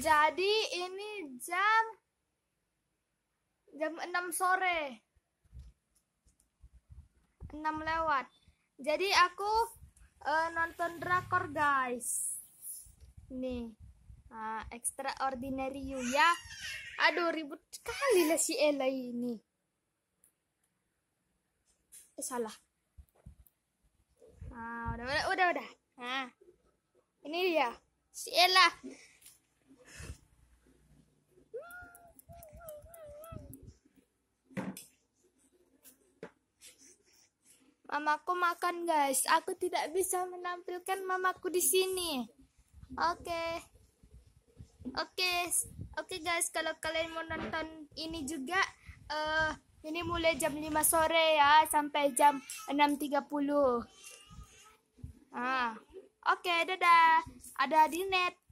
Jadi ini jam jam 6 sore. 6 lewat. Jadi aku uh, nonton drakor, guys. Nih. Uh, ah, extraordinary you ya. Aduh, ribut sekali lah si Ella ini. Eh, salah. Nah, udah, udah, udah, udah. Nah, ini dia. Si Ella. Mamaku makan, guys. Aku tidak bisa menampilkan mamaku di sini. Oke. Okay. Oke. Okay. Oke, okay, guys. Kalau kalian mau nonton ini juga uh, ini mulai jam 5 sore ya sampai jam 6.30. Ah. Oke, okay, dadah. Ada di net.